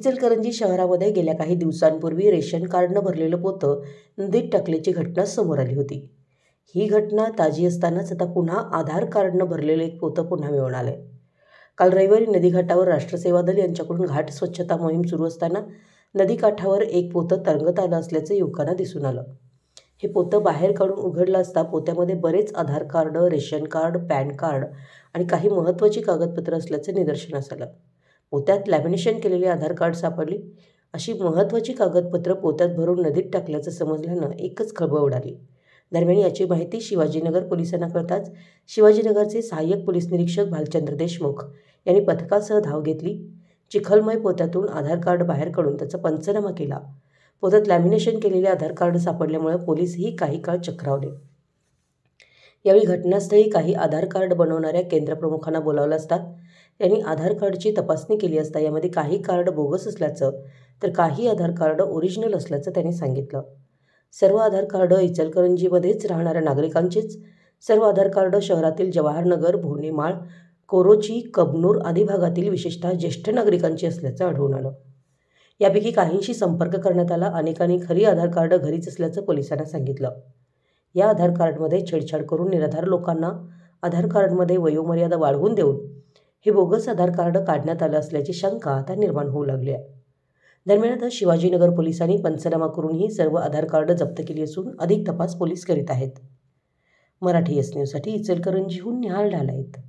इचलकरंजी शहरामध्ये गेल्या काही दिवसांपूर्वी रेशन कार्डनं भरलेलं पोतं नदीत टाकल्याची घटना समोर आली होती ही घटना ताजी असतानाच आता पुन्हा आधार कार्डनं भरलेलं एक पोतं पुन्हा मिळून आलं आहे काल रविवारी नदीघाटावर राष्ट्रसेवा दल यांच्याकडून घाट स्वच्छता मोहीम सुरू असताना नदीकाठावर एक पोतं तरंगत आलं असल्याचं युवकांना दिसून आलं हे पोतं बाहेर काढून उघडलं असता पोत्यामध्ये बरेच Aadhaar card ration card PAN card आणि काही महत्त्वाची कागदपत्रं असल्याचं निदर्शनास आलं पोत्यात लॅमिनेशन केलेले आधार कार्ड सापडले अशी महत्त्वाची कागदपत्रं पोत्यात भरून नदीत टाकल्याचं समजल्यानं एकच खळबळ उडाली दरम्यान याची माहिती शिवाजीनगर पोलिसांना कळताच शिवाजीनगरचे सहाय्यक पोलीस निरीक्षक भालचंद्र देशमुख यांनी पथकासह धाव घेतली चिखलमय पोत्यातून आधार कार्ड बाहेर काढून त्याचा पंचनामा केला पोत्यात लॅमिनेशन केलेले आधार कार्ड सापडल्यामुळे पोलीसही काही काळ चक्रावले यावेळी घटनास्थळी काही आधार कार्ड बनवणाऱ्या केंद्रप्रमुखांना बोलावलं असतात त्यांनी आधार कार्डची तपासणी केली असता यामध्ये काही कार्ड बोगस असल्याचं तर काही आधार कार्ड ओरिजिनल असल्याचं त्यांनी सांगितलं सर्व आधार कार्ड इचलकरंजीमध्येच राहणाऱ्या नागरिकांचेच सर्व आधार कार्ड शहरातील जवाहरनगर भुवनेमाळ कोरोची कबनूर आदी भागातील विशेषतः ज्येष्ठ नागरिकांची असल्याचं आढळून आलं यापैकी काहींशी संपर्क करण्यात आला अनेकांनी खरी आधार कार्ड घरीच असल्याचं पोलिसांना सांगितलं या आधार कार्डमध्ये छेडछाड करून निराधार लोकांना आधार कार्डमध्ये वयोमर्यादा वाढवून देऊन हे बोगस आधार कार्ड काढण्यात आलं असल्याची शंका आता निर्माण होऊ लागली आहे दरम्यान आता शिवाजीनगर पोलिसांनी पंचनामा करूनही सर्व आधार कार्ड जप्त केली असून अधिक तपास पोलीस करीत आहेत मराठी एस न्यूजसाठी इचलकरंजीहून निहाल ढाला